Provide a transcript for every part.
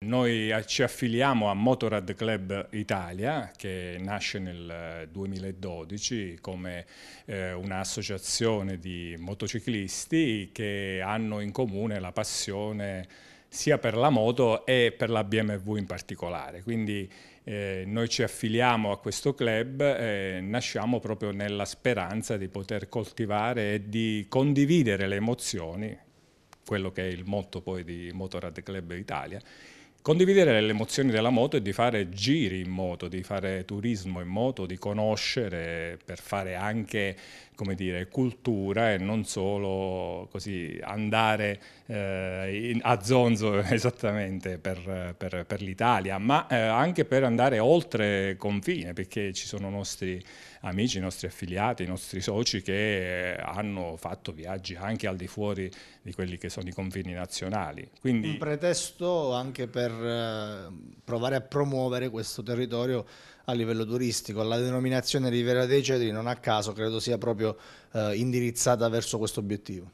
Noi eh, ci affiliamo a Motorrad Club Italia che nasce nel 2012 eh, come eh, un'associazione di motociclisti che hanno in comune la passione sia per la moto e per la BMW in particolare. Quindi eh, noi ci affiliamo a questo club e nasciamo proprio nella speranza di poter coltivare e di condividere le emozioni, quello che è il motto poi di Motorrad Club Italia, Condividere le emozioni della moto e di fare giri in moto, di fare turismo in moto, di conoscere per fare anche come dire, cultura e non solo così andare eh, in, a zonzo esattamente per, per, per l'Italia, ma eh, anche per andare oltre confine, perché ci sono nostri amici, i nostri affiliati, i nostri soci che eh, hanno fatto viaggi anche al di fuori di quelli che sono i confini nazionali. Quindi... Un pretesto anche per eh, provare a promuovere questo territorio a livello turistico. La denominazione Riviera dei Cedri non a caso credo sia proprio eh, indirizzata verso questo obiettivo.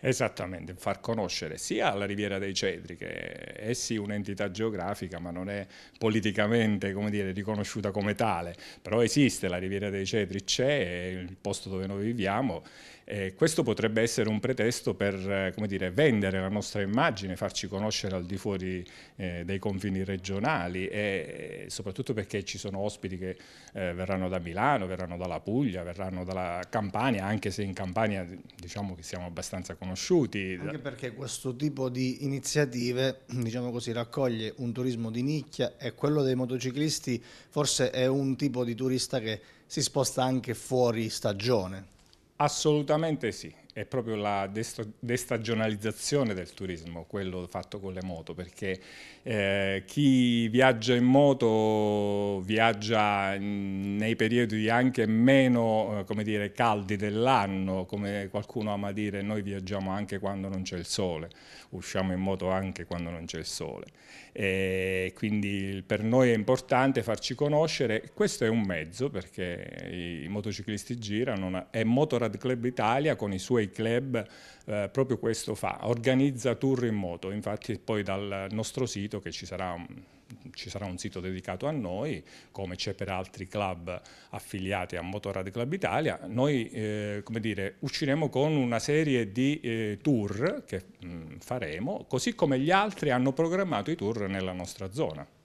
Esattamente, far conoscere sia la Riviera dei Cedri, che è sì un'entità geografica ma non è politicamente come dire, riconosciuta come tale, però esiste la Riviera dei Cedri, c'è, è il posto dove noi viviamo eh, questo potrebbe essere un pretesto per eh, dire, vendere la nostra immagine, farci conoscere al di fuori eh, dei confini regionali e eh, soprattutto perché ci sono ospiti che eh, verranno da Milano, verranno dalla Puglia, verranno dalla Campania, anche se in Campania diciamo che siamo abbastanza conosciuti. Anche perché questo tipo di iniziative diciamo così, raccoglie un turismo di nicchia e quello dei motociclisti forse è un tipo di turista che si sposta anche fuori stagione. Assolutamente sì è proprio la destagionalizzazione del turismo, quello fatto con le moto, perché eh, chi viaggia in moto viaggia nei periodi anche meno eh, dire, caldi dell'anno, come qualcuno ama dire, noi viaggiamo anche quando non c'è il sole, usciamo in moto anche quando non c'è il sole. E quindi per noi è importante farci conoscere, questo è un mezzo perché i motociclisti girano, è Motorrad Club Italia con i suoi quei club eh, proprio questo fa, organizza tour in moto, infatti poi dal nostro sito che ci sarà un, ci sarà un sito dedicato a noi, come c'è per altri club affiliati a Motorrad Club Italia, noi eh, dire, usciremo con una serie di eh, tour che mh, mm, faremo, così come gli altri hanno programmato i tour nella nostra zona.